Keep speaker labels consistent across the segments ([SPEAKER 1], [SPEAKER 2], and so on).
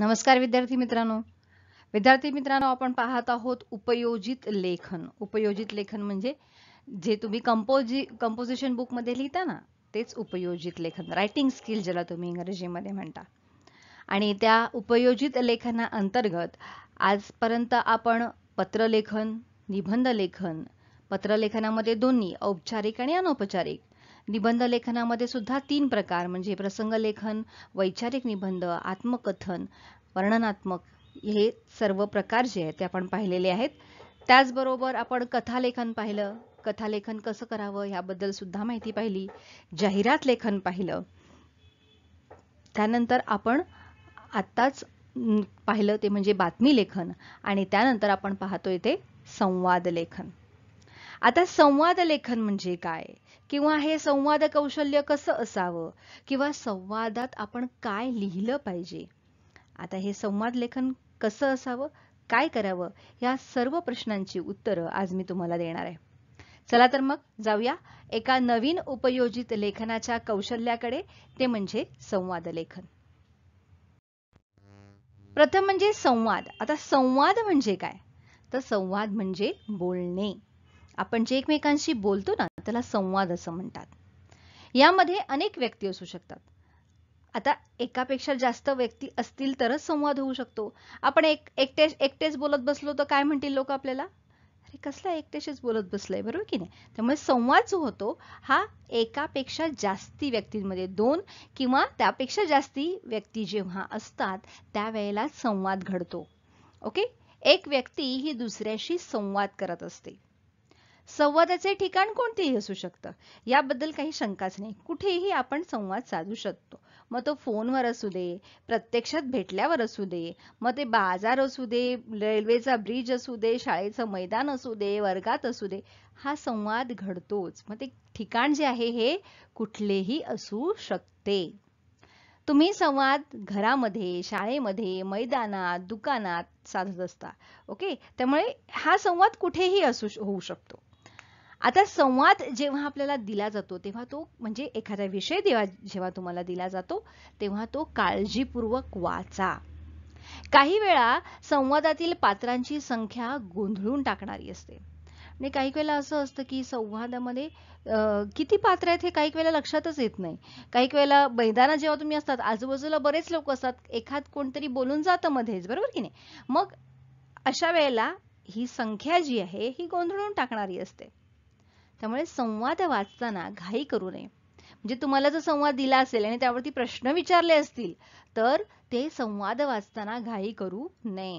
[SPEAKER 1] नमस्कार विद्यार्थी मित्रांनो विद्यार्थी मित्रांनो आपण पाहत आहोत उपयोजित लेखन उपयोजित लेखन म्हणजे जे तुम्ही कंपोजि कंपोजिशन बुकमध्ये लिहिता ना तेच उपयोजित लेखन रायटिंग स्किल ज्याला तुम्ही इंग्रजीमध्ये म्हणता आणि त्या उपयोजित लेखना अंतर्गत आजपर्यंत आपण पत्रलेखन निबंध लेखन पत्रलेखनामध्ये दोन्ही औपचारिक आणि अनौपचारिक निबंध लेखनामध्ये सुद्धा तीन प्रकार म्हणजे प्रसंग लेखन वैचारिक निबंध आत्मकथन वर्णनात्मक हे सर्व प्रकार जे आहेत ते आपण पाहिलेले आहेत त्याचबरोबर आपण कथालेखन पाहिलं कथालेखन कसं करावं ह्याबद्दल सुद्धा माहिती पाहिली जाहिरात लेखन पाहिलं त्यानंतर आपण आत्ताच पाहिलं ते म्हणजे बातमी लेखन आणि त्यानंतर आपण पाहतोय ते संवाद लेखन आता संवाद लेखन म्हणजे काय किंवा हे संवाद कौशल्य कसं असावं किंवा संवादात आपण काय लिहिलं पाहिजे आता हे संवाद लेखन कसं असावं काय करावं या सर्व प्रश्नांची उत्तरं आज मी तुम्हाला देणार आहे चला तर मग जाऊया एका नवीन उपयोजित लेखनाच्या कौशल्याकडे ते म्हणजे संवाद लेखन प्रथम म्हणजे संवाद आता संवाद म्हणजे काय तर संवाद म्हणजे बोलणे आपण जे एकमेकांशी बोलतो ना त्याला संवाद असं म्हणतात यामध्ये अनेक व्यक्ती असू शकतात आता एकापेक्षा जास्त व्यक्ती असतील तरच संवाद होऊ शकतो आपण एक एकटेच एकटेच बोलत बसलो तर काय म्हणतील लोक आपल्याला अरे कसला एकटेशीच बोलत बसलोय बरोबर की नाही त्यामुळे संवाद जो होतो हा एकापेक्षा जास्ती व्यक्तींमध्ये दोन किंवा त्यापेक्षा जास्ती व्यक्ती जेव्हा असतात त्यावेळेला संवाद घडतो ओके एक व्यक्ती ही दुसऱ्याशी संवाद करत असते संवादाचे ठिकाण कोणतेही असू शकतं याबद्दल काही शंकाच नाही कुठेही आपण संवाद साधू शकतो मग तो फोनवर असू दे प्रत्यक्षात भेटल्यावर असू दे मग ते बाजार असू दे रेल्वेचा ब्रिज असू दे शाळेचं मैदान असू दे वर्गात असू दे हा संवाद घडतोच मग ते ठिकाण जे आहे हे कुठलेही असू शकते तुम्ही संवाद घरामध्ये शाळेमध्ये मैदानात दुकानात साधत असता ओके त्यामुळे हा संवाद कुठेही असू होऊ शकतो आता संवाद जेव्हा आपल्याला दिला जातो तेव्हा तो म्हणजे एखादा विषय देवा जेव्हा तुम्हाला दिला जातो तेव्हा तो काळजीपूर्वक वाचा काही वेळा संवादातील पात्रांची संख्या गोंधळून टाकणारी असते आणि काही वेळेला असं असतं की संवादामध्ये किती पात्र आहेत हे काही वेळेला लक्षातच येत नाही काही वेळेला मैदानात जेव्हा तुम्ही असतात आजूबाजूला बरेच लोक असतात एखाद कोणतरी बोलून जातं मध्येच बरोबर की नाही मग अशा वेळेला ही संख्या जी आहे ही गोंधळून टाकणारी असते त्यामुळे संवाद वाचताना घाई करू नये म्हणजे तुम्हाला जो संवाद दिला असेल आणि त्यावरती प्रश्न विचारले असतील तर ते संवाद वाचताना घाई करू नये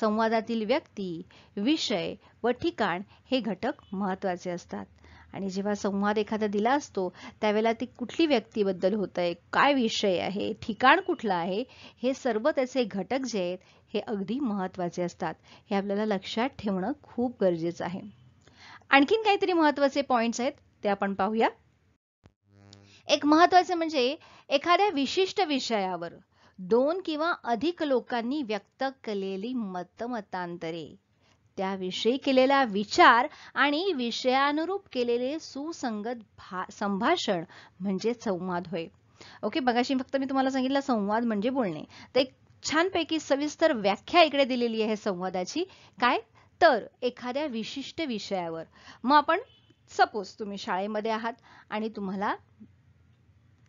[SPEAKER 1] संवादातील व्यक्ती विषय व ठिकाण हे घटक महत्त्वाचे असतात आणि जेव्हा संवाद एखादा दिला असतो त्यावेळेला ती कुठली व्यक्तीबद्दल होत आहे काय विषय आहे ठिकाण कुठलं आहे हे सर्व त्याचे घटक जे आहेत हे अगदी महत्त्वाचे असतात हे आपल्याला लक्षात ठेवणं खूप गरजेचं आहे आणखीन काहीतरी महत्वाचे पॉइंट्स आहेत ते आपण पाहूया एक महत्वाचे म्हणजे एखाद्या विशिष्ट विषयावर दोन किंवा अधिक लोकांनी व्यक्त केलेली मतमतांतरे त्याविषयी केलेला विचार आणि विषयानुरूप केलेले सुसंगत संभाषण म्हणजे संवाद होय ओके बघाशी फक्त मी तुम्हाला सांगितलं संवाद म्हणजे बोलणे तर एक छानपैकी सविस्तर व्याख्या इकडे दिलेली आहे संवादाची काय तर एखाद्या विशिष्ट विषयावर मग आपण सपोज तुम्ही शाळेमध्ये आहात आणि तुम्हाला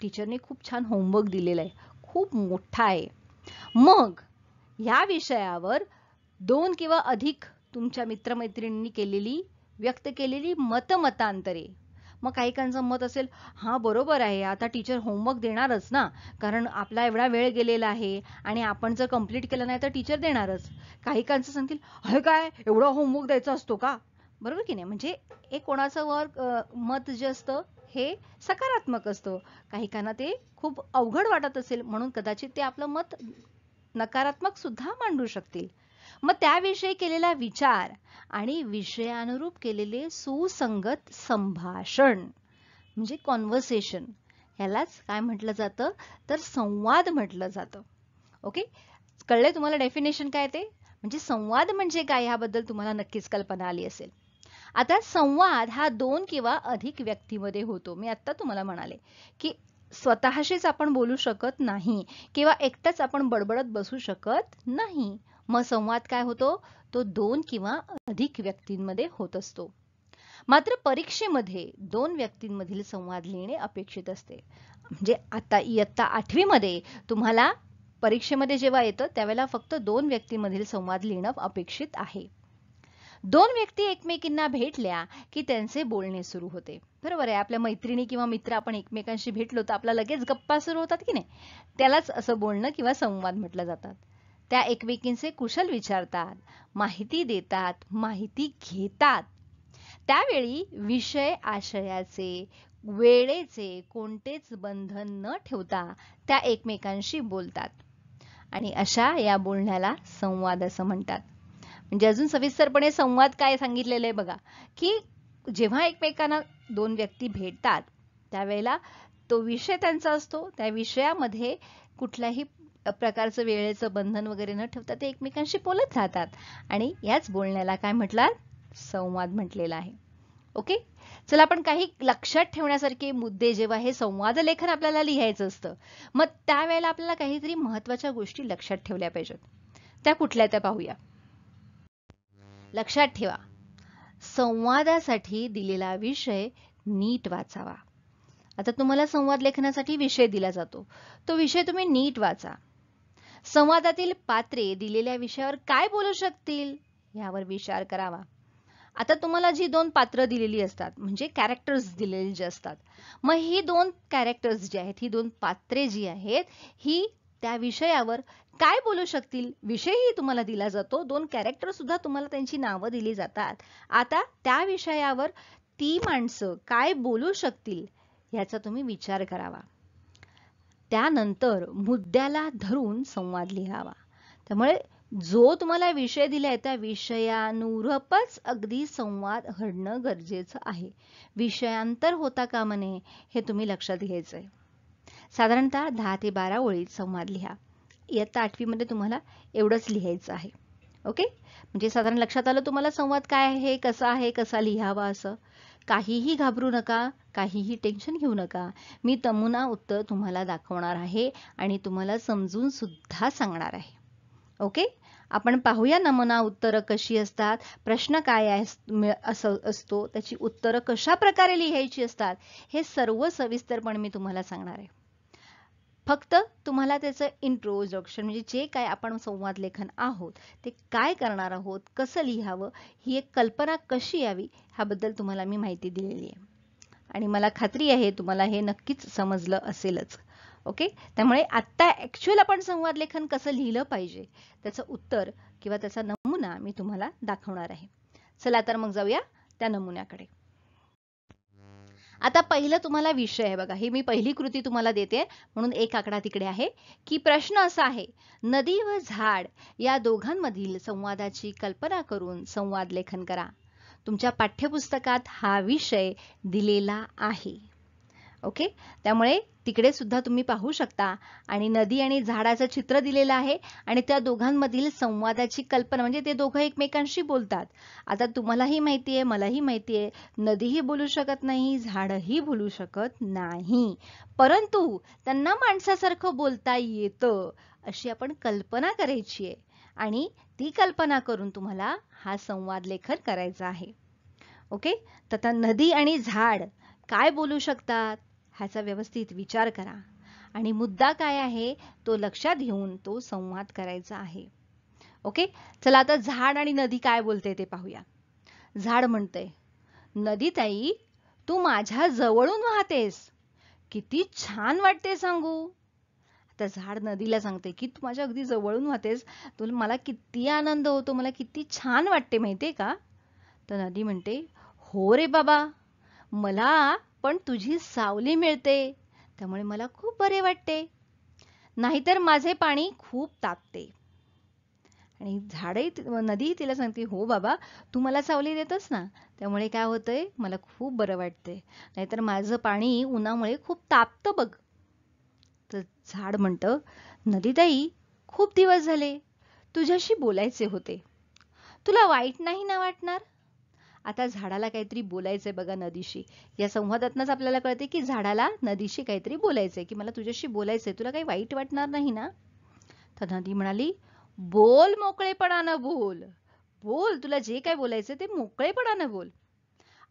[SPEAKER 1] टीचरने खूप छान होमवर्क दिलेला आहे खूप मोठा आहे मग ह्या विषयावर दोन किंवा अधिक तुमच्या मित्रमैत्रिणींनी केलेली व्यक्त केलेली मतमतांतरे मग काहीकांचं मत असेल हां बरोबर आहे आता टीचर होमवर्क देणारच ना कारण आपला एवढा वेळ गेलेला आहे आणि आपण जर कंप्लीट केलं नाही तर टीचर देणारच काही काहींचं सांगतील हे काय एवढा होमवर्क द्यायचा असतो का बरोबर की नाही म्हणजे एक कोणाचं वर मत जे असतं हे सकारात्मक असतं काहीकांना ते खूप अवघड वाटत असेल म्हणून कदाचित ते आपलं मत नकारात्मक सुद्धा मांडू शकतील मग त्याविषयी केलेला विचार आणि विषयानुरूप केलेले सुसंगत संभाषण म्हणजे कॉन्व्हर्सेशन ह्यालाच काय म्हटलं जातं तर संवाद म्हटलं जातं ओके कळले तुम्हाला डेफिनेशन काय ते म्हणजे संवाद म्हणजे काय ह्याबद्दल तुम्हाला नक्कीच कल्पना आली असेल आता संवाद हा दोन किंवा अधिक व्यक्तीमध्ये होतो मी आत्ता तुम्हाला म्हणाले की स्वतःशीच आपण बोलू शकत नाही किंवा एकटाच आपण बडबडत बसू शकत नाही मग संवाद काय होतो तो दोन किंवा अधिक व्यक्तींमध्ये होत असतो मात्र परीक्षेमध्ये दोन व्यक्तींमधील संवाद लिहिणे अपेक्षित असते म्हणजे आता इयत्ता आठवीमध्ये तुम्हाला परीक्षेमध्ये जेव्हा येतं त्यावेळेला फक्त दोन व्यक्तींमधील संवाद लिहिणं अपेक्षित आहे दोन व्यक्ती एकमेकींना भेटल्या की त्यांचे बोलणे सुरू होते बरोबर आहे आपल्या मैत्रिणी किंवा मित्र आपण एकमेकांशी भेटलो तर आपला लगेच गप्पा सुरू होतात की नाही त्यालाच असं बोलणं किंवा संवाद म्हटलं जातात त्या एकमेकींचे कुशल विचारतात माहिती देतात माहिती घेतात त्यावेळी विषय आशयाचे वेळेचे कोणतेच बंधन न ठेवता त्या एकमेकांशी बोलतात आणि अशा या बोलण्याला संवाद असं म्हणतात म्हणजे अजून सविस्तरपणे संवाद काय सांगितलेलं आहे बघा की जेव्हा एकमेकांना दोन व्यक्ती भेटतात त्यावेळेला तो विषय त्यांचा असतो त्या विषयामध्ये कुठलाही प्रकारचं वेळेचं बंधन वगैरे न ठेवता ते एकमेकांशी बोलत राहतात आणि याच बोलण्याला काय म्हटलात संवाद म्हटलेला आहे ओके चला आपण काही लक्षात ठेवण्यासारखे मुद्दे जेव्हा हे संवाद लेखन आपल्याला लिहायचं असतं मग त्यावेळेला आपल्याला काहीतरी महत्वाच्या गोष्टी लक्षात ठेवल्या पाहिजेत त्या कुठल्या त्या पाहूया लक्षात ठेवा संवादासाठी दिलेला विषय नीट वाचावा आता तुम्हाला संवाद लेखनासाठी विषय दिला जातो तो विषय तुम्ही नीट वाचा संवादातील पात्रे दिलेल्या विषयावर काय बोलू शकतील यावर विचार करावा आता तुम्हाला जी दोन पात्र दिलेली असतात म्हणजे कॅरेक्टर्स दिलेली जे असतात मग ही दोन कॅरेक्टर्स जी आहेत ही दोन पात्रे जी आहेत ही त्या विषयावर काय बोलू शकतील विषयही तुम्हाला दिला जातो दोन कॅरेक्टर सुद्धा तुम्हाला त्यांची नावं दिली जातात आता त्या विषयावर ती माणसं काय बोलू शकतील याचा तुम्ही विचार करावा त्यानंतर मुद्द्याला धरून संवाद लिहावा त्यामुळे जो तुम्हाला विषय दिलाय त्या विषयानुरूपच अगदी संवाद घडणं गरजेचं आहे विषयांतर होता का म्हणे हे तुम्ही लक्षात घ्यायचं आहे साधारणतः दहा ते बारा ओळीत संवाद लिहा इयत्ता आठवीमध्ये तुम्हाला एवढंच लिहायचं आहे ओके म्हणजे साधारण लक्षात आलं तुम्हाला संवाद काय आहे कसा आहे कसा लिहावा असं काहीही घाबरू नका काहीही टेन्शन घेऊ नका मी तमुना उत्तर तुम्हाला दाखवणार आहे आणि तुम्हाला समजून सुद्धा सांगणार आहे ओके आपण पाहूया नमुना उत्तरं कशी असतात प्रश्न काय असं असतो त्याची उत्तरं कशा प्रकारे लिहायची असतात हे सर्व सविस्तरपणे मी तुम्हाला सांगणार आहे फक्त तुम्हाला त्याचं इंट्रोजक्शन म्हणजे जे काय आपण संवाद लेखन आहोत ते काय करणार आहोत कसं लिहावं ही एक कल्पना कशी यावी ह्याबद्दल तुम्हाला मी माहिती दिलेली आहे आणि मला खात्री आहे तुम्हाला हे नक्कीच समजलं असेलच ओके त्यामुळे आत्ता ॲक्च्युअल आपण संवाद लेखन कसं लिहिलं पाहिजे त्याचं उत्तर किंवा त्याचा नमुना मी तुम्हाला दाखवणार आहे चला तर मग जाऊया त्या नमुन्याकडे आता पहिलं तुम्हाला विषय आहे बघा ही मी पहिली कृती तुम्हाला देते म्हणून एक आकडा तिकडे आहे की प्रश्न असा आहे नदी व झाड या दोघांमधील संवादाची कल्पना करून संवाद लेखन करा तुमच्या पाठ्यपुस्तकात हा विषय दिलेला आहे ओके त्यामुळे तिकडे सुद्धा तुम्ही पाहू शकता आणि नदी आणि झाडाचं चित्र दिलेलं आहे आणि त्या दोघांमधील संवादाची कल्पना म्हणजे ते दोघं एकमेकांशी बोलतात आता तुम्हालाही माहिती आहे मलाही माहिती आहे नदीही बोलू शकत नाही झाडही बोलू शकत नाही परंतु त्यांना माणसासारखं बोलता येतं अशी आपण कल्पना करायची आहे आणि ती कल्पना करून तुम्हाला हा संवाद लेखन करायचा आहे ओके तथा नदी आणि झाड काय बोलू शकतात ह्याचा व्यवस्थित विचार करा आणि मुद्दा काय आहे तो लक्षात घेऊन तो संवाद करायचा आहे ओके चला आता झाड आणि नदी काय बोलते ते पाहूया झाड म्हणतंय नदी ताई तू माझ्या जवळून वाहतेस किती छान वाटते सांगू आता झाड नदीला सांगते की तू माझ्या अगदी जवळून वाहतेस तू मला किती आनंद होतो मला किती छान वाटते माहितीये का तर नदी म्हणते हो रे बाबा मला पण तुझी सावली मिळते त्यामुळे मला खूप बरे वाटते नाहीतर माझे पाणी खूप तापते आणि झाडे नदी तिला सांगते हो बाबा तू मला सावली देतस ना त्यामुळे काय होतंय मला खूप बरं वाटते नाहीतर माझं पाणी उन्हामुळे खूप तापतं बघ तर झाड म्हणतं नदीताई खूप दिवस झाले तुझ्याशी बोलायचे होते तुला वाईट नाही ना वाटणार आता झाडाला काहीतरी बोलायचंय बघा नदीशी या संवादातनंच आपल्याला कळते की झाडाला नदीशी काहीतरी बोलायचंय की मला तुझ्याशी बोलायचंय तुला काही वाईट वाटणार नाही ना तर नदी म्हणाली बोल मोकळेपणानं बोल बोल तुला जे काय बोलायचं ते मोकळेपणानं बोल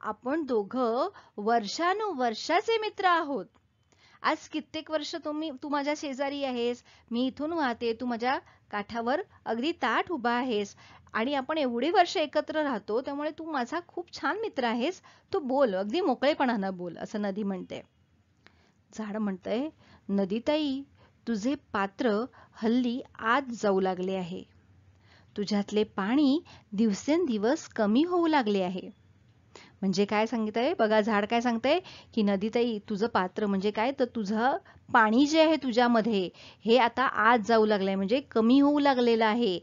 [SPEAKER 1] आपण दोघं वर्षानुवर्षाचे मित्र आहोत आज कित्येक वर्ष तुम्ही तू माझ्या शेजारी आहेस मी इथून वाहते तू माझ्या काठावर अगदी ताट उभा आहेस आणि आपण एवढी वर्ष एकत्र राहतो त्यामुळे तू माझा खूप छान मित्र आहेस तू बोल अगदी मोकळेपणानं बोल असं नदी म्हणते झाड म्हणतंय नदीताई तुझे पात्र हल्ली आत जाऊ लागले आहे तुझ्यातले पाणी दिवसेंदिवस कमी होऊ लागले आहे म्हणजे काय सांगितलंय बघा झाड काय सांगतंय की नदीताई तुझं पात्र म्हणजे काय तर तुझं पाणी जे आहे तुझ्यामध्ये हे आता आज जाऊ लागलंय म्हणजे कमी होऊ लागलेलं आहे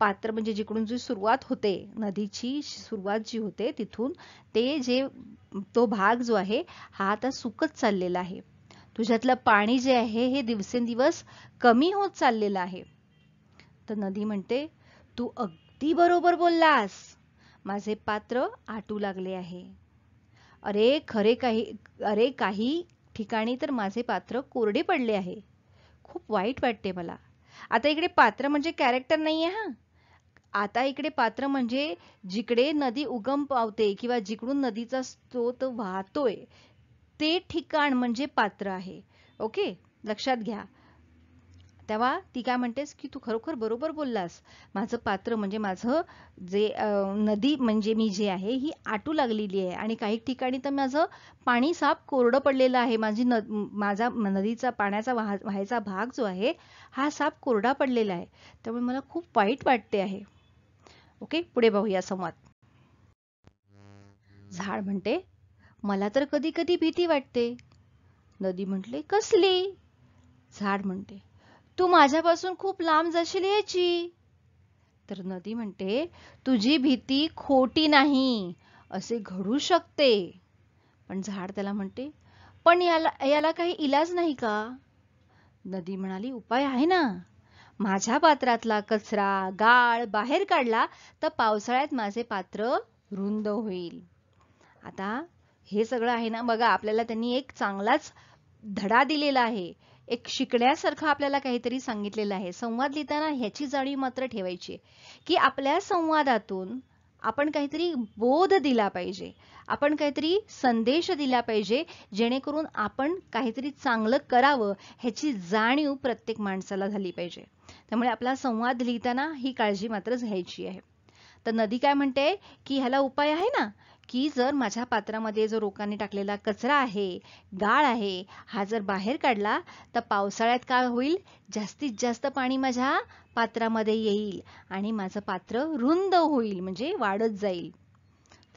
[SPEAKER 1] पात्र म्हणजे जिकडून जी सुरुवात होते नदीची सुरुवात जी होते तिथून ते जे तो भाग जो आहे हा आता सुकत चाललेला आहे तुझ्यातलं पाणी जे आहे हे दिवसेंदिवस कमी होत चाललेलं आहे तर नदी म्हणते तू अगदी बरोबर बोललास माझे पात्र आटू लागले आहे अरे खरे काही अरे काही ठिकाणी तर माझे पात्र कोरडे पडले आहे खूप वाईट वाटते मला आता इकडे पात्र म्हणजे कॅरेक्टर नाही आहे हा आता इकडे पात्र म्हणजे जिकडे नदी उगम पावते किंवा जिकडून नदीचा स्रोत वाहतोय ते ठिकाण म्हणजे पात्र आहे ओके लक्षात घ्या तेव्हा ती काय म्हणतेस की तू खरोखर बरोबर बोललास माझं पात्र म्हणजे माझं जे नदी म्हणजे मी जे आहे ही आटू लागलेली आहे आणि काही ठिकाणी तर माझं पाणी साफ कोरडं पडलेलं आहे माझी न माझा नदीचा पाण्याचा व्हायचा भाग जो आहे हा साप कोरडा पडलेला आहे त्यामुळे मला खूप वाईट वाटते आहे ओके पुढे पाहूया संवाद झाड म्हणते मला तर कधी कधी भीती वाटते नदी म्हटले कसली झाड म्हणते तू माझ्यापासून खूप लांब जाशील याची तर नदी म्हणते तुझी भीती खोटी नाही असे घडू शकते पण झाड त्याला म्हणते पण याला याला काही इलाज नाही का नदी म्हणाली उपाय आहे ना माझ्या पात्रातला कचरा गाळ बाहेर काढला तर पावसाळ्यात माझे पात्र रुंद होईल आता हे सगळं आहे ना बघा आपल्याला त्यांनी एक चांगलाच धडा दिलेला आहे एक शिकण्यासारखं आपल्याला काहीतरी सांगितलेलं आहे संवाद लिहिताना ह्याची जाणीव मात्र ठेवायची की आपल्या संवादातून आपण काहीतरी बोध दिला पाहिजे आपण काहीतरी संदेश दिला पाहिजे जेणेकरून आपण काहीतरी चांगलं करावं ह्याची जाणीव प्रत्येक माणसाला झाली पाहिजे त्यामुळे आपला संवाद लिहिताना ही काळजी मात्र घ्यायची आहे तर नदी काय म्हणते की ह्याला उपाय आहे ना की जर माझ्या पात्रामध्ये जो रोकांनी टाकलेला कचरा आहे गाळ आहे हा जर बाहेर काढला तर पावसाळ्यात काय होईल जास्तीत जास्त पाणी माझ्या पात्रामध्ये येईल आणि माझं पात्र रुंद होईल म्हणजे वाढत जाईल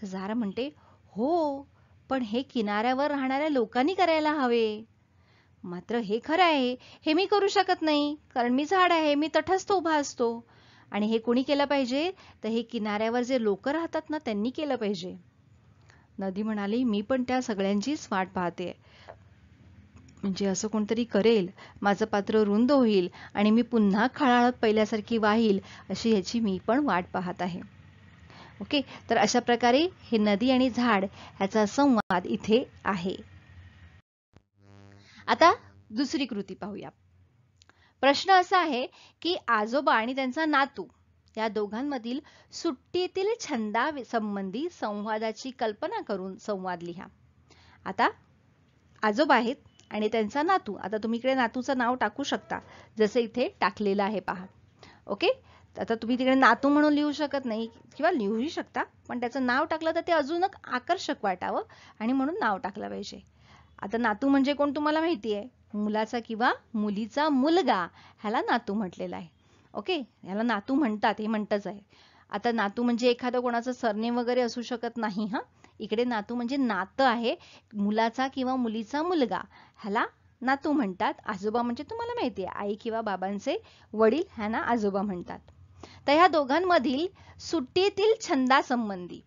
[SPEAKER 1] तर झारा म्हणते हो पण हे किनाऱ्यावर राहणाऱ्या लोकांनी करायला हवे मात्र हे खरं आहे हे मी करू शकत नाही कारण मी झाड आहे मी तटस्थ उभा असतो आणि हे कोणी केलं पाहिजे तर हे किनाऱ्यावर जे लोक राहतात ना त्यांनी केलं पाहिजे नदी म्हणाली मी पण त्या सगळ्यांचीच वाट पाहते म्हणजे असं कोणतरी करेल माझं पात्र रुंद होईल आणि मी पुन्हा खळाळत पहिल्यासारखी वाहील अशी ह्याची मी पण वाट पाहत आहे ओके तर अशा प्रकारे हे नदी आणि झाड ह्याचा संवाद इथे आहे आता दुसरी कृती पाहूया प्रश्न असा आहे की आजोबा आणि त्यांचा नातू या दोघांमधील सुट्टीतील छंदा संबंधी संवादाची कल्पना करून संवाद लिहा आता आजोबा आहेत आणि त्यांचा नातू आता तुम्ही इकडे नातूचं नाव टाकू शकता जसं इथे टाकलेलं आहे पहा ओके आता तुम्ही तिकडे नातू म्हणून लिहू शकत नाही किंवा लिहूही शकता पण त्याचं नाव टाकलं तर ते अजूनच आकर्षक वाटावं आणि म्हणून नाव टाकलं पाहिजे आता नातू म्हणजे कोण तुम्हाला माहिती आहे मुलाचा किंवा मुलीचा मुलगा ह्याला नातू म्हटलेला आहे ओके याला नातू म्हणतात हे म्हणतच आहे आता नातू म्हणजे एखादं कोणाचं सरनेम वगैरे असू शकत नाही हा इकडे नातू म्हणजे नातं आहे मुलाचा किंवा मुलीचा मुलगा ह्याला नातू म्हणतात आजोबा म्हणजे तुम्हाला माहिती आहे आई किंवा बाबांचे वडील ह्यांना आजोबा म्हणतात तर ह्या दोघांमधील सुट्टीतील छंदासंबंधी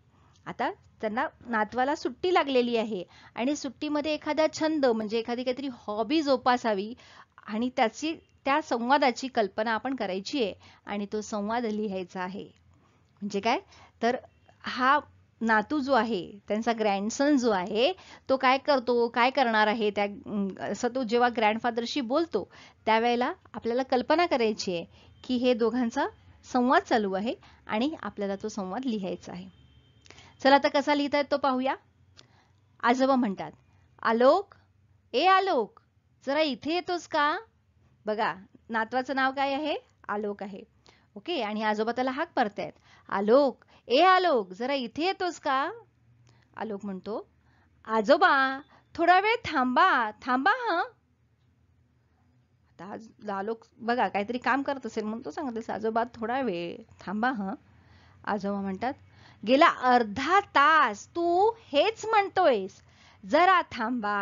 [SPEAKER 1] आता त्यांना नातवाला सुट्टी लागलेली आहे आणि सुट्टीमध्ये एखादा छंद म्हणजे एखादी काहीतरी हॉबी जोपासावी आणि त्याची त्या संवादाची कल्पना आपण करायची आहे आणि तो संवाद लिहायचा आहे म्हणजे काय तर हा नातू जो आहे त्यांचा ग्रँडसन जो आहे तो काय करतो काय करणार आहे त्या असं तो जेव्हा ग्रँडफादरशी बोलतो त्यावेळेला आपल्याला कल्पना करायची आहे की हे दोघांचा संवाद चालू आहे आणि आपल्याला तो संवाद लिहायचा आहे चला आता कसा लिहिता तो पाहूया आजोबा म्हणतात आलोक ए आलोक जरा इथे येतोस का बघा नातवाचं नाव काय आहे आलोक आहे ओके आणि आजोबा त्याला हाक परतायत आलोक ए आलोक जरा इथे येतोस का आलोक म्हणतो आजोबा थोडा वेळ थांबा थांबा हा आता आलोक बघा काहीतरी काम करत असेल म्हणून तो सांगत आजोबा थोडा वेळ थांबा हा आजोबा म्हणतात गेला अर्धा तास तू हेच म्हणतोयस जरा थांबा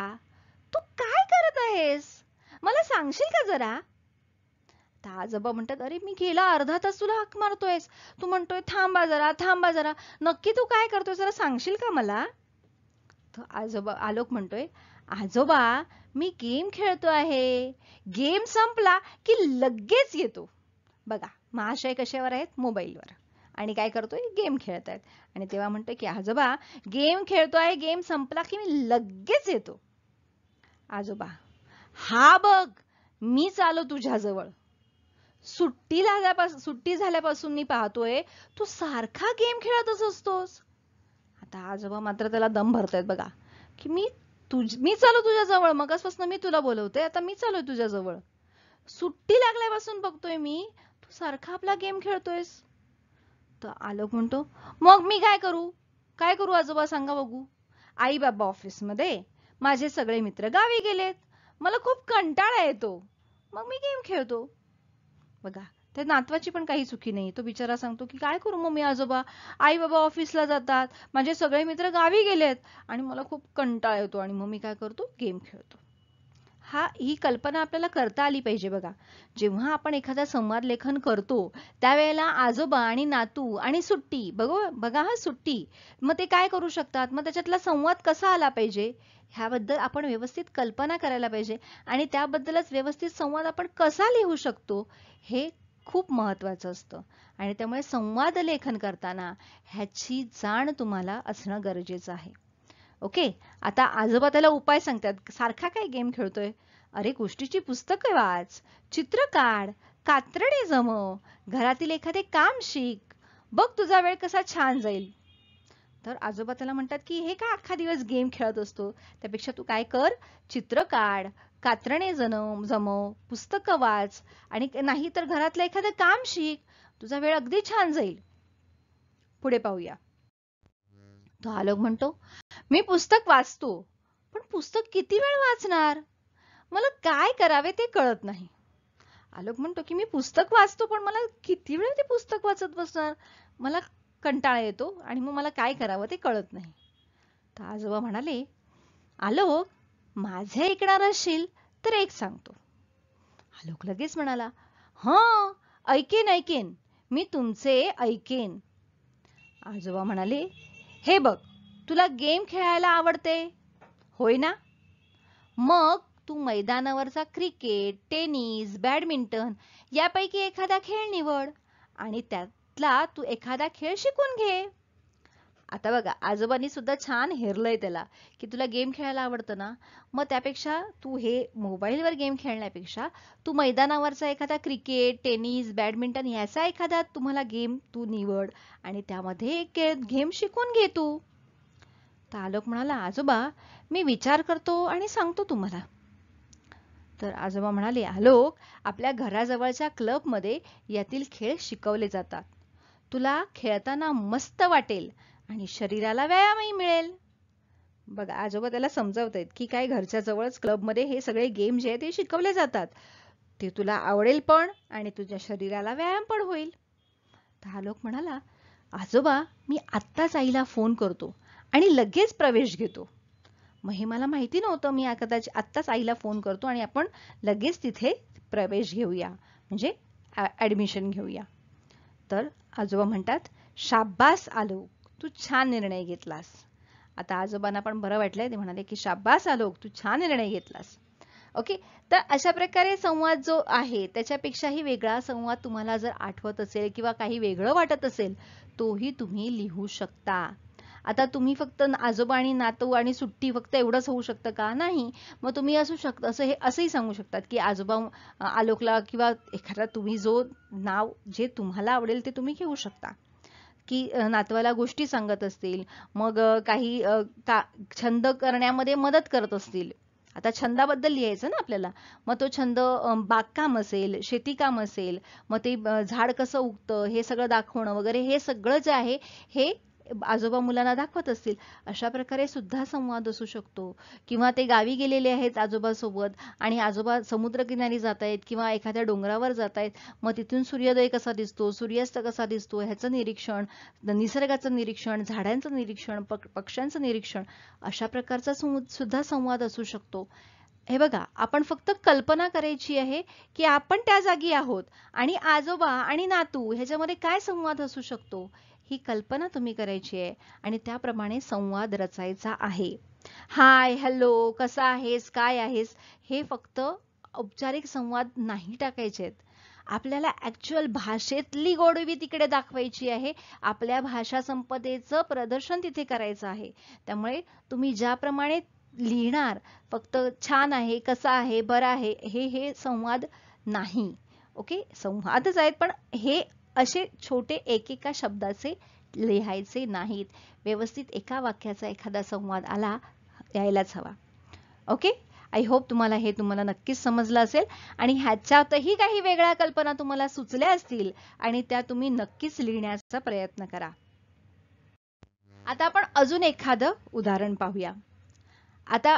[SPEAKER 1] तू काय करत आहेस मला सांगशील का जरा आजोबा म्हणतात अरे मी गेला अर्धा तास तुला हाक मारतोयस तू म्हणतोय थांबा जरा थांबा जरा नक्की तू काय करतोय जरा सांगशील का मला आजोबा आलोक म्हणतोय आजोबा मी गेम खेळतो आहे गेम संपला की लगेच येतो बघा महाशय कशावर आहेत मोबाईलवर आणि काय करतोय गेम खेळत आहेत आणि तेव्हा म्हणतोय की आजोबा गेम खेळतो आहे गेम संपला की मी लगेच येतो आजोबा हा बघ मी आलो तुझ्याजवळ सुट्टी झाल्यापासून सुट्टी झाल्यापासून मी पाहतोय तू सारखा गेम खेळतच असतोस आता आजोबा मात्र त्याला दम भरतायत बघा की मी तुझ मी चालू तुझ्याजवळ असं मी तुला बोलवते आता मी चालू तुझ्याजवळ सुट्टी लागल्यापासून बघतोय मी तू सारखा आपला गेम खेळतोयस तर आलोक म्हणतो मग मी काय करू काय करू आजोबा सांगा बघू आई बाबा ऑफिसमध्ये माझे सगळे मित्र गावी गेलेत मला खूप कंटाळा येतो मग मी गेम खेळतो बघा त्या नातवाची पण काही चुकी नाही तो बिचारा सांगतो की काय करू मम्मी आजोबा आई बाबा ऑफिसला जातात माझे सगळे मित्र गावी गेलेत आणि मला खूप कंटाळा येतो आणि मग काय करतो गेम खेळतो हा ही कल्पना आपल्याला करता आली पाहिजे बघा जेव्हा आपण एखादा संवाद लेखन करतो त्यावेळेला आजोबा आणि नातू आणि सुट्टी बघू बघा हा सुट्टी मग ते काय करू शकतात मग त्याच्यातला संवाद कसा आला पाहिजे ह्याबद्दल आपण व्यवस्थित कल्पना करायला पाहिजे आणि त्याबद्दलच व्यवस्थित संवाद आपण कसा लिहू शकतो हे खूप महत्वाचं असतं आणि त्यामुळे संवाद लेखन करताना ह्याची जाण तुम्हाला असणं गरजेचं आहे ओके आता आजोबा त्याला उपाय सांगतात सारखा काय गेम खेळतोय अरे गोष्टीची पुस्तकं वाच चित्र काढ कात्रणे जमव घरातील एखादे काम शिक बघ तुझा वेळ कसा छान जाईल तर आजोबा त्याला म्हणतात की हे का अख्खा दिवस गेम खेळत असतो त्यापेक्षा तू काय कर चित्र काढ कात्रणे जनम जमव पुस्तक वाच आणि नाही तर घरातलं एखादं काम शिक तुझा वेळ अगदी छान जाईल पुढे पाहूया तो आलोक म्हणतो मी पुस्तक वाचतो पण पुस्तक किती वेळ वाचणार मला काय करावे ते कळत नाही आलोक म्हणतो की मी पुस्तक वाचतो पण मला किती वेळ ते पुस्तक वाचत बसणार मला कंटाळा येतो आणि मग मला काय करावं ते कळत नाही तर आजोबा म्हणाले आलोक माझे ऐकणार असशील तर एक सांगतो आलोक लगेच म्हणाला हां ऐकेन ऐकेन मी तुमचे ऐकेन आजोबा म्हणाले हे बघ तुला गेम खेळायला आवडते होय ना मग तू मैदानावरचा क्रिकेट टेनिस बॅडमिंटन यापैकी एखादा खेळ निवड आणि त्यातला तू एखादा खेळ शिकून घे आता बघा आजोबांनी सुद्धा छान हेरलंय त्याला की तुला गेम खेळायला आवडतं ना मग त्यापेक्षा तू हे मोबाईलवर गेम खेळण्यापेक्षा तू मैदानावरचा एखादा क्रिकेट टेनिस बॅडमिंटन याचा एखादा तुम्हाला गेम तू निवड आणि त्यामध्ये एक गेम शिकून घे तू तालोक म्हणाला आजोबा मी विचार करतो आणि सांगतो तुम्हाला तर आजोबा म्हणाले आलोक आपल्या घराजवळच्या क्लबमध्ये यातील खेळ शिकवले जातात तुला खेळताना मस्त वाटेल आणि शरीराला व्यायामही मिळेल बघा आजोबा त्याला समजावत आहेत की काय घरच्या जवळच क्लबमध्ये हे सगळे गेम जे आहेत ते शिकवले जातात ते तुला आवडेल पण आणि तुझ्या शरीराला व्यायाम पण होईल तर आलोक म्हणाला आजोबा मी आत्ताच आईला फोन करतो आणि लगेच प्रवेश घेतो मग हे मला माहिती नव्हतं मी कदाचित आत्ताच आईला फोन करतो आणि आपण लगेच तिथे प्रवेश घेऊया म्हणजे ॲडमिशन घेऊया तर आजोबा म्हणतात शाब्बास आलोक तू छान निर्णय घेतलास आता आजोबांना पण बरं वाटलंय ते म्हणाले की शाब्बास आलोक तू छान निर्णय घेतलास ओके तर अशा प्रकारे संवाद जो आहे त्याच्यापेक्षाही वेगळा संवाद तुम्हाला जर आठवत असेल किंवा काही वेगळं वाटत असेल तोही तुम्ही लिहू शकता आता तुम्ही फक्त आजोबा आणि नातू आणि सुट्टी फक्त एवढंच होऊ शकतं का नाही मग तुम्ही असू शक असं हे असंही सांगू शकतात की आजोबा आलोकला किंवा एखादा तुम्ही जो नाव जे तुम्हाला आवडेल ते तुम्ही घेऊ शकता की नातवाला गोष्टी सांगत असतील मग काही का छंद करण्यामध्ये मदत करत असतील आता छंदाबद्दल लिहायचं ना आपल्याला मग तो छंद बागकाम असेल शेतीकाम असेल मग ते झाड कसं उगतं हे सगळं दाखवणं वगैरे हे सगळं जे आहे हे आजोबा मुलांना दाखवत असतील अशा प्रकारे सुद्धा संवाद असू शकतो किंवा ते गावी गेलेले आहेत आजोबासोबत आणि आजोबा समुद्रकिनारी जात आहेत किंवा एखाद्या डोंगरावर जात आहेत मग तिथून सूर्योदय कसा दिसतो सूर्यास्त कसा दिसतो ह्याचं निरीक्षण निसर्गाचं निरीक्षण झाडांचं निरीक्षण पक्ष्यांचं निरीक्षण अशा प्रकारचा सुद्धा संवाद असू शकतो हे बघा आपण फक्त कल्पना करायची आहे की आपण त्या जागी आहोत आणि आजोबा आणि नातू ह्याच्यामध्ये काय संवाद असू शकतो ही कल्पना तुम्ही करायची आहे आणि त्याप्रमाणे संवाद रचायचा आहे हाय हॅलो कसा आहेस काय आहेस हे फक्त औपचारिक संवाद नाही टाकायचे आहेत आपल्याला ऍक्च्युअल भाषेतली गोडवी तिकडे दाखवायची आहे आपल्या भाषा संपदेचं प्रदर्शन तिथे करायचं आहे त्यामुळे तुम्ही ज्याप्रमाणे लिहिणार फक्त छान आहे कसा आहे बरं आहे हे हे संवाद नाही ओके संवादच आहेत पण हे असे छोटे एकेका शब्दाचे लिहायचे नाहीत व्यवस्थित एका वाक्याचा एखादा संवाद आला यायलाच हवा ओके आय होप तुम्हाला हे तुम्हाला नक्कीच समजलं असेल आणि ह्याच्यातही काही वेगळ्या कल्पना तुम्हाला सुचल्या असतील आणि त्या तुम्ही नक्कीच लिहिण्याचा प्रयत्न करा आता आपण अजून एखादं उदाहरण पाहूया आता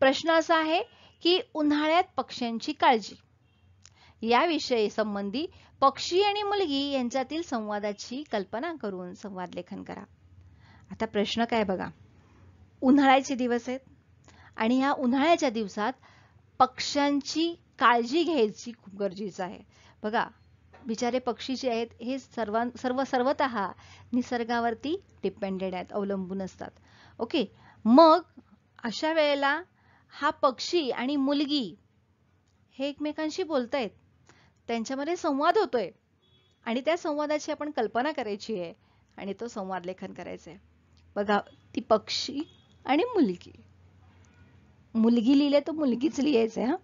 [SPEAKER 1] प्रश्न असा आहे की उन्हाळ्यात पक्ष्यांची काळजी याविषयी संबंधी पक्षी आणि मुलगी यांच्यातील संवादाची कल्पना करून संवाद लेखन करा आता प्रश्न काय बघा उन्हाळ्याचे दिवस आहेत आणि ह्या उन्हाळ्याच्या दिवसात पक्ष्यांची काळजी घ्यायची खूप गरजेचं आहे बघा बिचारे पक्षी जे आहेत हे सर्वां सर्व सर्वत निसर्गावरती डिपेंडेड आहेत अवलंबून असतात ओके मग अशा वेळेला हा पक्षी आणि मुलगी हे एकमेकांशी बोलत आहेत त्यांच्यामध्ये संवाद होतोय आणि त्या संवादाची आपण कल्पना करायची आहे आणि तो संवाद लेखन करायचंय आहे बघा ती पक्षी आणि मुलगी मुलगी लिहिले तर मुलगीच लिहायचंय हा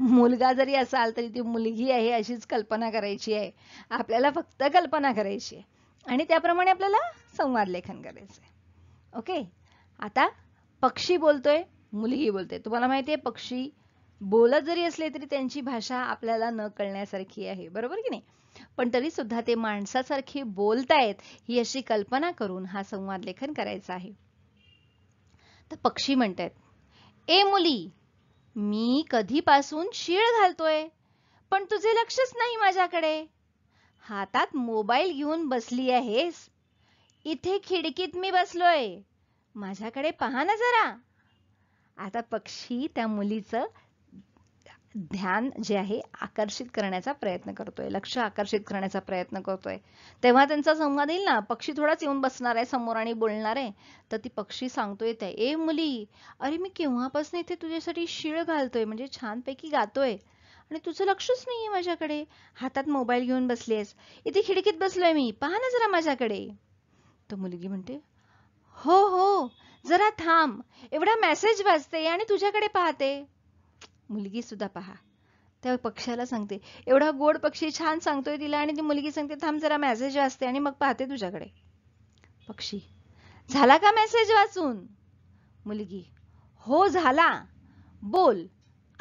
[SPEAKER 1] मुलगा जरी असाल तरी ती मुलगी आहे अशीच कल्पना करायची आहे आपल्याला फक्त कल्पना करायची आहे आणि त्याप्रमाणे आपल्याला संवाद लेखन करायचंय आहे ओके आता पक्षी बोलतोय मुलगी बोलते तुम्हाला माहिती आहे पक्षी बोलत जरी असले तरी त्यांची भाषा आपल्याला न कळण्यासारखी आहे बरोबर की नाही पण तरी सुद्धा ते माणसासारखे बोलतायत ही अशी कल्पना करून हा संवाद लेखन करायचा आहे तर पक्षी म्हणतायत ए मुली मी कधीपासून शीळ घालतोय पण तुझे लक्षच नाही माझ्याकडे हातात मोबाईल घेऊन बसली आहेस इथे खिडकीत मी बसलोय माझ्याकडे पहा ना जरा आता पक्षी त्या मुलीचं ध्यान जे आहे आकर्षित करण्याचा प्रयत्न करतोय लक्ष आकर्षित करण्याचा प्रयत्न करतोय तेव्हा त्यांचा संवाद येईल ना पक्षी थोडाच येऊन बसणार आहे समोर आणि बोलणार आहे तर ती पक्षी सांगतोय ते ए मुली अरे मी केव्हापासून इथे तुझ्यासाठी शिळ घालतोय म्हणजे छानपैकी गातोय आणि तुझं लक्षच नाहीये माझ्याकडे हातात मोबाईल घेऊन आहेस इथे खिडकीत बसलोय मी पहा ना जरा माझ्याकडे तर मुलगी म्हणते हो हो जरा थांब एवढा मेसेज वाचते आणि तुझ्याकडे पाहते मुलगी सुद्धा पहा त्या पक्ष्याला सांगते एवढा गोड पक्षी छान सांगतोय तिला आणि ती मुलगी सांगते थांब जरा मेसेज वाचते आणि मग पाहते तुझ्याकडे पक्षी झाला का मेसेज वाचून मुलगी हो झाला बोल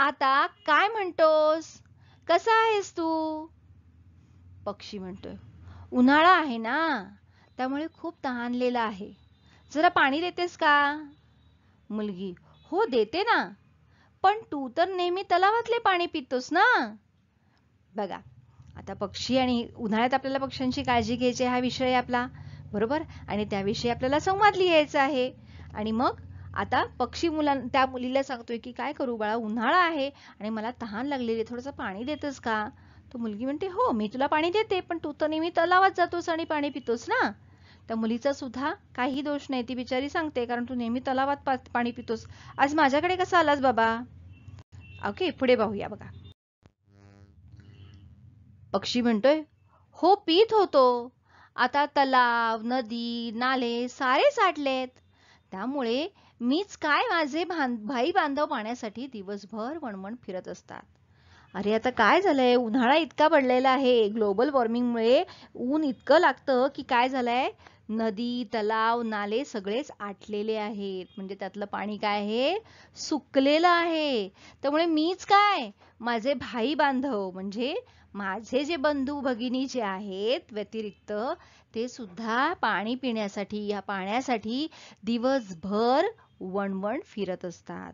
[SPEAKER 1] आता काय म्हणतोस कसा आहेस तू पक्षी म्हणतोय उन्हाळा आहे ना त्यामुळे खूप तहानलेला आहे जरा पाणी देतेस का मुलगी हो देते ना पण तू तर नेहमी तलावातले पाणी पितोस ना बघा आता पक्षी आणि उन्हाळ्यात आपल्याला पक्ष्यांची काळजी घ्यायची हा विषय आपला बरोबर आणि त्याविषयी आपल्याला संवाद लिहायचा आहे आणि मग आता पक्षी मुलांना त्या मुलीला सांगतोय की काय करू बाळा उन्हाळा आहे आणि मला तहान लागलेली थोडंसं पाणी देतोस का तो मुलगी म्हणते हो मी तुला पाणी देते पण तू तर नेहमी तलावात जातोस आणि पाणी पितोस ना त्या मुलीचा सुद्धा काही दोष नाही ती बिचारी सांगते कारण तू नेहमी तलावात पाणी पितोस आज माझ्याकडे कसा आलास बाबा ओके पुढे पाहूया बघा पक्षी म्हणतोय हो पीत होतो आता तलाव नदी नाले सारे साठलेत त्यामुळे मीच काय माझे भाई बांधव पाण्यासाठी दिवसभर वणवण फिरत असतात अरे आता काय झालंय उन्हाळा इतका पडलेला आहे ग्लोबल वॉर्मिंगमुळे ऊन इतकं लागतं की काय झालंय नदी तलाव नाले सगळेच आटलेले आहेत म्हणजे त्यातलं पाणी काय आहे सुकलेलं आहे त्यामुळे मीच काय माझे भाई बांधव म्हणजे माझे जे बंधू भगिनी जे आहेत व्यतिरिक्त ते सुद्धा पाणी पिण्यासाठी या पाण्यासाठी दिवसभर वणवण फिरत असतात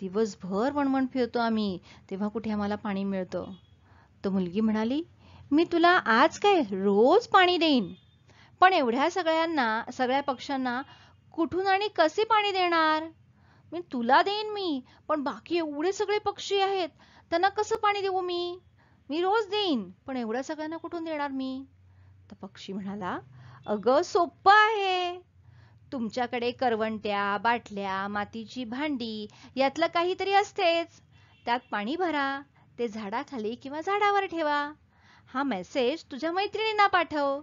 [SPEAKER 1] दिवसभर वणवण फिरतो आम्ही तेव्हा कुठे आम्हाला पाणी मिळतं तर मुलगी म्हणाली मी तुला आज काय रोज पाणी देईन पण एवढ्या सगळ्यांना सगळ्या पक्ष्यांना कुठून आणि कसे पाणी देणार मी तुला देईन मी पण बाकी एवढे सगळे पक्षी आहेत त्यांना कसं पाणी देऊ मी मी रोज देईन पण एवढ्या सगळ्यांना कुठून देणार मी तर पक्षी म्हणाला अग सोप्पं आहे तुमच्याकडे करवंट्या बाटल्या मातीची भांडी यातलं काहीतरी असतेच त्यात पाणी भरा ते झाडाखाली किंवा झाडावर ठेवा हा मेसेज तुझ्या मैत्रिणींना पाठव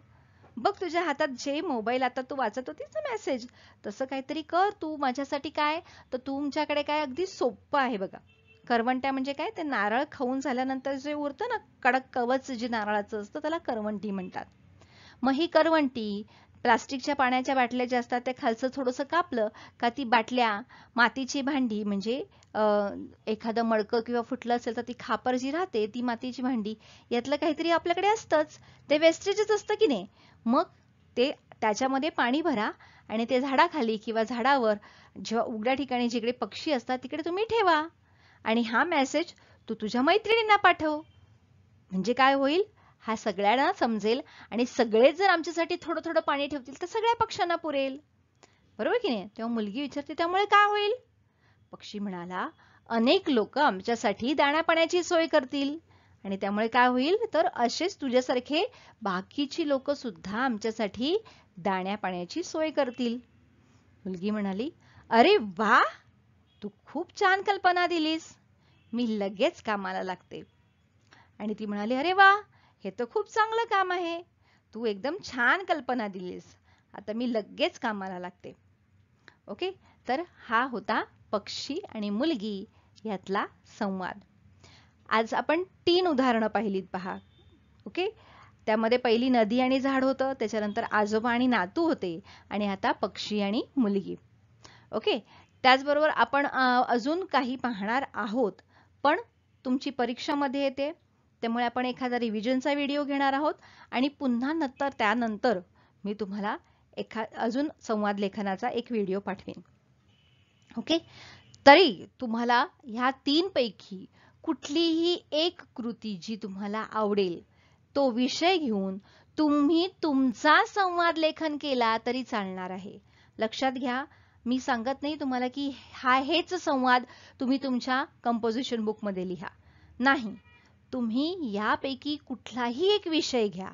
[SPEAKER 1] बघ तुझ्या हातात जे मोबाईल आता तू वाचत होतीस ना मेसेज तसं काहीतरी कर तू माझ्यासाठी काय तर तुमच्याकडे काय अगदी सोपं आहे बघा करवंट्या म्हणजे काय ते नारळ खाऊन झाल्यानंतर जे उरतं ना कडक कवच जे नारळाचं असतं त्याला करवंटी म्हणतात मग ही करवंटी प्लास्टिकच्या पाण्याच्या बाटल्या ज्या असतात त्या खालचं थोडंसं कापलं का ती बाटल्या मातीची भांडी म्हणजे एखादं मडक किंवा फुटलं असेल तर ती खापर जी राहते ती मातीची भांडी यातलं काहीतरी आपल्याकडे असतंच ते वेस्टेजच असतं की नाही मग ते त्याच्यामध्ये पाणी भरा आणि ते झाडाखाली किंवा झाडावर जेव्हा उघड्या ठिकाणी जिकडे पक्षी असतात तिकडे तुम्ही ठेवा आणि हा मेसेज तू तुझ्या मैत्रिणींना पाठव म्हणजे काय होईल हा सगळ्यांना समजेल आणि सगळेच जर आमच्यासाठी थोडं थोडं पाणी ठेवतील तर सगळ्या पक्ष्यांना पुरेल बरोबर की नाही तेव्हा मुलगी विचारते त्यामुळे काय होईल पक्षी म्हणाला अनेक लोक आमच्यासाठी दाण्यापाण्याची सोय करतील आणि त्यामुळे काय होईल तर असेच तुझ्यासारखे बाकीची लोक सुद्धा आमच्यासाठी दाण्या पाण्याची सोय करतील मुलगी म्हणाली अरे वा तू खूप छान कल्पना दिलीस मी लगेच कामाला लागते आणि ती म्हणाली अरे वा हे तर खूप चांगलं काम आहे तू एकदम छान कल्पना दिलीस आता मी लगेच कामाला लागते ओके तर हा होता पक्षी आणि मुलगी यातला संवाद आज आपण तीन उदाहरणं पाहिलीत पहा ओके त्यामध्ये पहिली नदी आणि झाड होतं त्याच्यानंतर आजोबा आणि नातू होते आणि आता पक्षी आणि मुलगी ओके त्याचबरोबर आपण अजून काही पाहणार आहोत पण तुमची परीक्षामध्ये येते त्यामुळे आपण एखादा रिव्हिजनचा व्हिडिओ घेणार आहोत आणि पुन्हा नंतर त्यानंतर मी तुम्हाला एखा अजून संवाद लेखनाचा एक व्हिडिओ पाठवेन ओके तरी तुम्हाला ह्या पैकी कुठलीही एक कृती जी तुम्हाला आवडेल तो विषय घेऊन तुम्ही तुमचा संवाद लेखन केला तरी चालणार आहे लक्षात घ्या मी सांगत नाही तुम्हाला की हा हेच संवाद तुम्ही तुमच्या कंपोजिशन बुकमध्ये लिहा नाही तुम्ही यापैकी कुठलाही एक विषय घ्या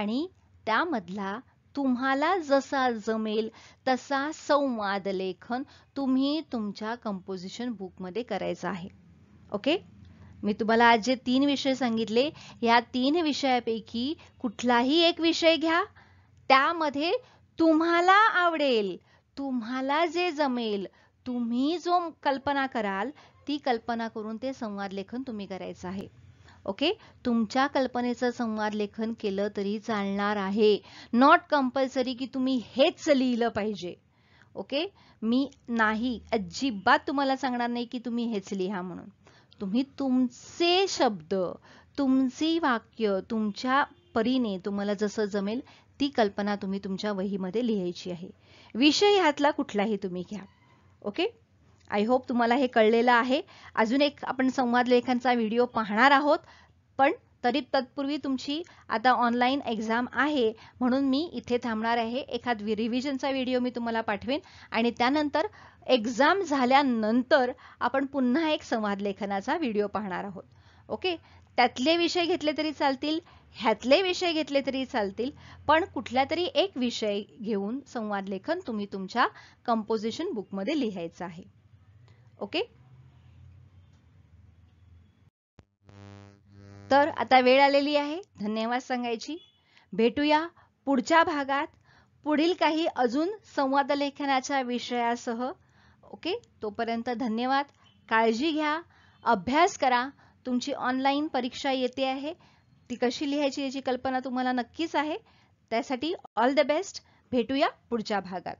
[SPEAKER 1] आणि त्यामधला तुम्हाला जसा जमेल तसा संवाद लेखन तुम्ही तुमच्या कंपोजिशन बुकमध्ये करायचं आहे ओके मी तुम्हाला आज जे तीन विषय सांगितले या तीन विषयापैकी कुठलाही एक विषय घ्या त्यामध्ये तुम्हाला आवडेल तुम्हाला जे जमेल तुम्ही जो कल्पना कराल ती कल्पना करून ते संवाद लेखन तुम्ही करायचं आहे ओके तुमच्या कल्पनेचं संवाद लेखन केलं तरी चालणार आहे नॉट कंपल्सरी की तुम्ही हेच लिहिलं पाहिजे ओके मी नाही अजिबात तुम्हाला सांगणार नाही की तुम्ही हेच लिहा म्हणून तुम्ही तुमचे शब्द तुमची वाक्य तुमच्या परीने तुम्हाला जसं जमेल ती कल्पना तुम्ही तुमच्या वहीमध्ये लिहायची आहे विषय ह्यातला कुठलाही तुम्ही घ्या ओके आय होप तुम्हाला हे कळलेलं आहे अजून एक आपण संवाद लेखांचा व्हिडिओ पाहणार आहोत पण तरी तत्पूर्वी तुमची आता ऑनलाईन एक्झाम आहे म्हणून मी इथे थांबणार आहे एखाद रिव्हिजनचा व्हिडिओ मी तुम्हाला पाठवेन आणि त्यानंतर एक्झाम झाल्यानंतर आपण पुन्हा एक संवाद लेखनाचा व्हिडिओ पाहणार आहोत ओके त्यातले विषय घेतले तरी चालतील ह्यातले विषय घेतले तरी चालतील पण कुठल्या तरी एक विषय घेऊन संवाद लेखन तुम्ही तुमच्या कंपोजिशन बुकमध्ये लिहायचं आहे ओके तर आता वेळ आलेली आहे धन्यवाद सांगायची भेटूया पुढच्या भागात पुढील काही अजून संवाद लेखनाच्या विषयासह ओके तोपर्यंत धन्यवाद काळजी घ्या अभ्यास करा तुमची ऑनलाईन परीक्षा येते आहे ती कशी लिहायची याची कल्पना तुम्हाला नक्कीच आहे त्यासाठी ऑल द बेस्ट भेटूया पुढच्या भागात